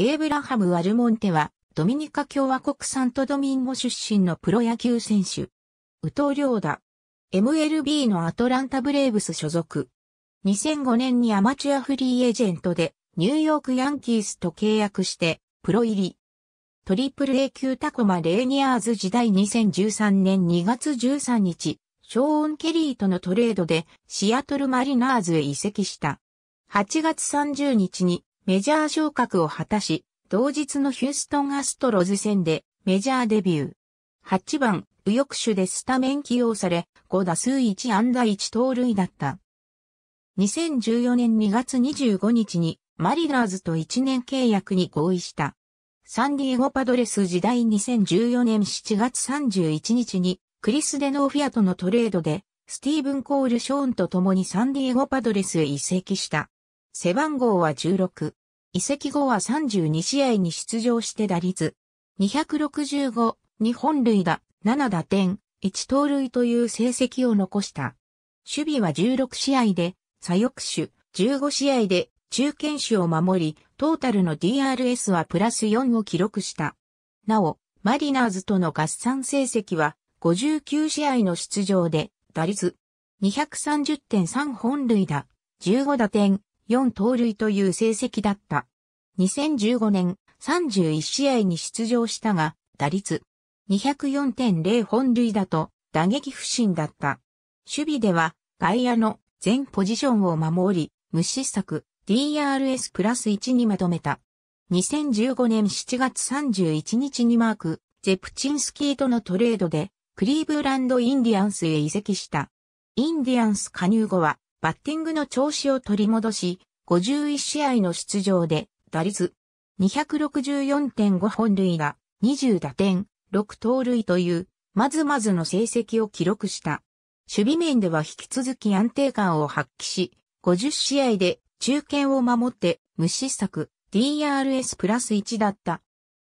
エイブラハム・アルモンテは、ドミニカ共和国サントドミンゴ出身のプロ野球選手。宇藤良だ。MLB のアトランタブレーブス所属。2005年にアマチュアフリーエージェントで、ニューヨークヤンキースと契約して、プロ入り。トリプル A 級タコマ・レーニアーズ時代2013年2月13日、ショーン・ケリーとのトレードで、シアトル・マリナーズへ移籍した。8月30日に、メジャー昇格を果たし、同日のヒューストンアストロズ戦でメジャーデビュー。8番、右翼手でスタメン起用され、5打数1安打1盗塁だった。2014年2月25日にマリナーズと1年契約に合意した。サンディエゴパドレス時代2014年7月31日にクリス・デノーフィアとのトレードでスティーブン・コール・ショーンと共にサンディエゴパドレスへ移籍した。背番号は16。移籍後は32試合に出場して打率265 2本塁打7打点1盗塁という成績を残した。守備は16試合で左翼手15試合で中堅手を守り、トータルの DRS はプラス4を記録した。なお、マリナーズとの合算成績は59試合の出場で打率230.3本塁打15打点4盗塁という成績だった。2015年31試合に出場したが、打率204.0本塁打と打撃不振だった。守備では外野の全ポジションを守り、無失策 DRS プラス1にまとめた。2015年7月31日にマーク、ゼプチンスキーとのトレードで、クリーブランド・インディアンスへ移籍した。インディアンス加入後は、バッティングの調子を取り戻し、51試合の出場で、打率264.5本塁打、20打点、6盗塁という、まずまずの成績を記録した。守備面では引き続き安定感を発揮し、50試合で中堅を守って無失策 DRS プラス1だった。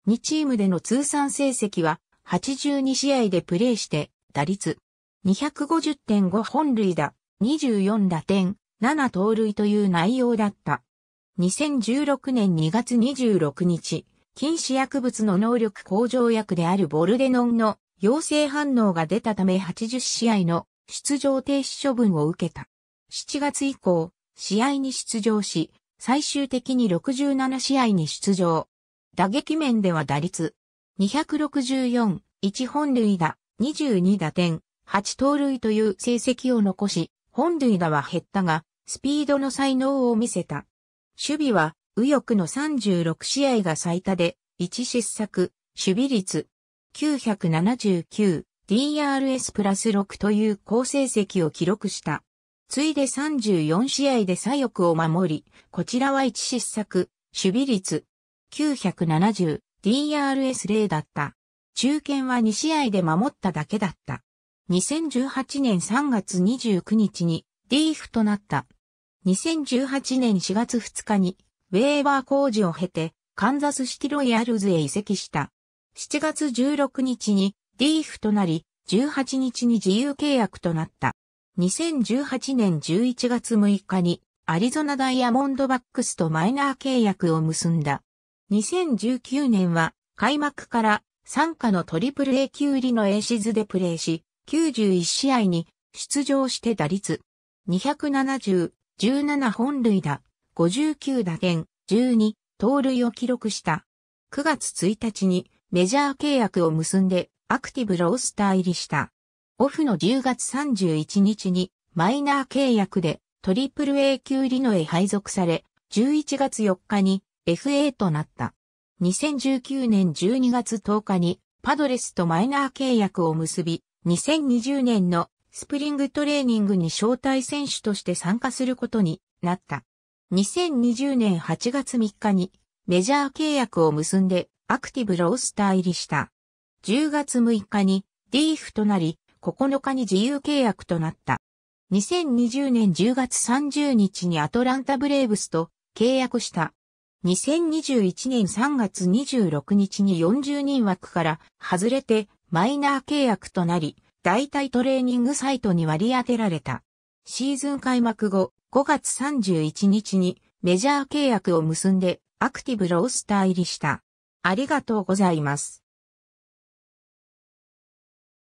2チームでの通算成績は82試合でプレーして打率250.5本塁打24打点、7盗塁という内容だった。2016年2月26日、禁止薬物の能力向上薬であるボルデノンの陽性反応が出たため80試合の出場停止処分を受けた。7月以降、試合に出場し、最終的に67試合に出場。打撃面では打率264、1本塁打、22打点、8盗塁という成績を残し、本塁打は減ったが、スピードの才能を見せた。守備は、右翼の36試合が最多で、1失策、守備率、979、DRS プラス6という好成績を記録した。ついで34試合で左翼を守り、こちらは1失策、守備率、970、DRS0 だった。中堅は2試合で守っただけだった。2018年3月29日にリーフとなった。2018年4月2日にウェーバー工事を経てカンザスシティロイヤルズへ移籍した。7月16日にリーフとなり、18日に自由契約となった。2018年11月6日にアリゾナダイヤモンドバックスとマイナー契約を結んだ。2019年は開幕から参加のトリプル A 級入りの A シズでプレーし、91試合に出場して打率270、17本塁打、59打点、12、盗塁を記録した。9月1日にメジャー契約を結んでアクティブロースター入りした。オフの10月31日にマイナー契約でトリプル A 級リノへ配属され、11月4日に FA となった。2019年12月10日にパドレスとマイナー契約を結び、2020年のスプリングトレーニングに招待選手として参加することになった。2020年8月3日にメジャー契約を結んでアクティブロースター入りした。10月6日にディーフとなり、9日に自由契約となった。2020年10月30日にアトランタブレーブスと契約した。2021年3月26日に40人枠から外れてマイナー契約となり、代替トレーニングサイトに割り当てられた。シーズン開幕後、5月31日にメジャー契約を結んでアクティブロースター入りした。ありがとうございます。